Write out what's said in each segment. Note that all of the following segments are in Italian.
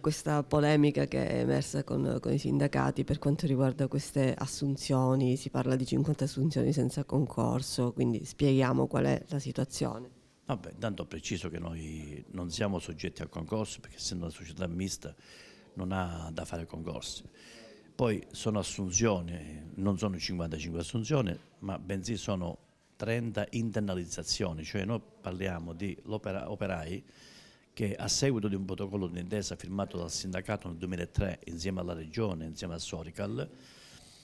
questa polemica che è emersa con, con, i sindacati per quanto riguarda queste assunzioni, si parla di 50 assunzioni senza concorso, quindi spieghiamo qual è la situazione. Vabbè, tanto preciso che noi non siamo soggetti al concorso perché essendo una società mista non ha da fare concorsi. Poi sono assunzioni, non sono 55 assunzioni, ma bensì sono 30 internalizzazioni, cioè noi parliamo di operai che a seguito di un protocollo d'intesa firmato dal sindacato nel 2003 insieme alla regione, insieme a Sorical,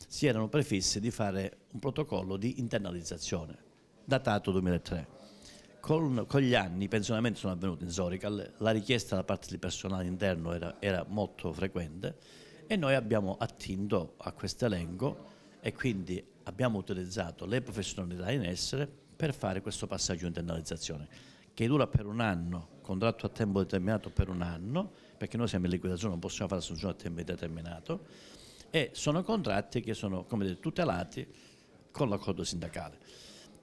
si erano prefissi di fare un protocollo di internalizzazione datato 2003. Con, con gli anni i pensionamenti sono avvenuti in Sorical, la richiesta da parte del personale interno era, era molto frequente e noi abbiamo attinto a questo elenco e quindi abbiamo utilizzato le professionalità in essere per fare questo passaggio di internalizzazione che dura per un anno contratto a tempo determinato per un anno, perché noi siamo in liquidazione, non possiamo fare assunzione a tempo determinato, e sono contratti che sono come dire, tutelati con l'accordo sindacale.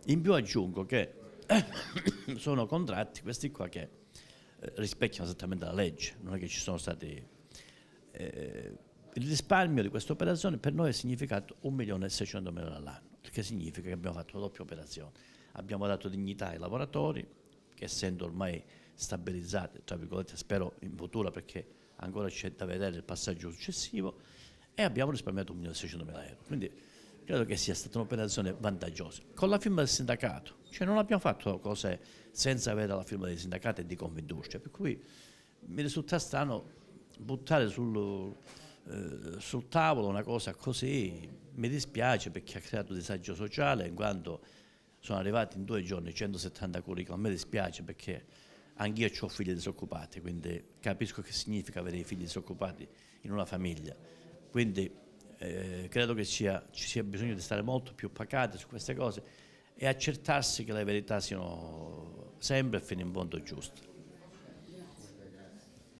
In più aggiungo che sono contratti questi qua che eh, rispecchiano esattamente la legge, non è che ci sono stati... Eh, il risparmio di questa operazione per noi è significato 1.600.000 all'anno, che significa che abbiamo fatto doppia operazione. Abbiamo dato dignità ai lavoratori, che essendo ormai stabilizzate, tra virgolette spero in futuro perché ancora c'è da vedere il passaggio successivo e abbiamo risparmiato 1.600.000 euro. Quindi credo che sia stata un'operazione vantaggiosa. Con la firma del sindacato, cioè non abbiamo fatto cose senza avere la firma dei sindacati e di Confindustria, per cui mi risulta strano buttare sul, eh, sul tavolo una cosa così, mi dispiace perché ha creato disagio sociale in quanto sono arrivati in due giorni 170 curriculum, mi dispiace perché anch'io ho figli disoccupati, quindi capisco che significa avere i figli disoccupati in una famiglia. Quindi eh, credo che sia, ci sia bisogno di stare molto più pacati su queste cose e accertarsi che le verità siano sempre fino in fondo giuste.